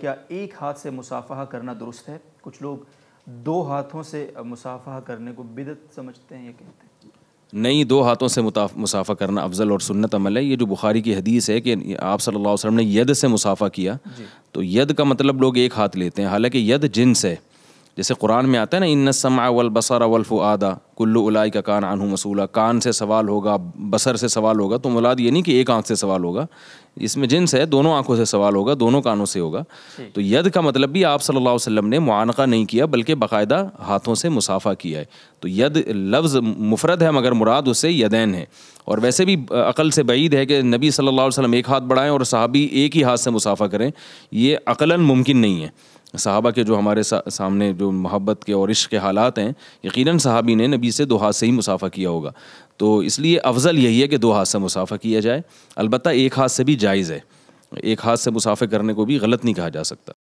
کیا ایک ہاتھ سے مسافہ کرنا درست ہے کچھ لوگ دو ہاتھوں سے مسافہ کرنے کو بدت سمجھتے ہیں یا کہتے ہیں نہیں دو ہاتھوں سے مسافہ کرنا افضل اور سنت عمل ہے یہ جو بخاری کی حدیث ہے کہ آپ صلی اللہ علیہ وسلم نے ید سے مسافہ کیا جی. تو ید کا مطلب لوگ ایک ہاتھ لیتے ہیں حالانکہ ید جنس ہے جیسے قرآن میں آتا ہے نا ان سما ولبسر ولف کلو الائی کا کان کان سے سوال ہوگا بسر سے سوال ہوگا تو مولاد یہ نہیں کہ ایک آنکھ سے سوال ہوگا اس میں جنس ہے دونوں آنکھوں سے سوال ہوگا دونوں کانوں سے ہوگا تو ید کا مطلب بھی آپ صلی اللہ علیہ وسلم نے معانقہ نہیں کیا بلکہ باقاعدہ ہاتھوں سے مسافہ کیا ہے تو ید لفظ مفرد ہے مگر مراد اس سے یدین ہے اور ویسے بھی عقل سے بعید ہے کہ نبی صلی اللہ علیہ وسلم ایک ہاتھ بڑھائیں اور صحابی ایک ہی ہاتھ سے مسافہ کریں یہ عقلاً ممکن نہیں ہے صحابہ کے جو ہمارے سامنے جو محبت کے اور عشق کے حالات ہیں یقیناً صحابی نے نبی سے دو ہاتھ سے ہی مسافہ کیا ہوگا تو اس لیے افضل یہی ہے کہ دو ہاتھ سے مسافہ کیا جائے البتہ ایک ہاتھ سے بھی جائز ہے ایک ہاتھ سے مسافہ کرنے کو بھی غلط نہیں کہا جا سکتا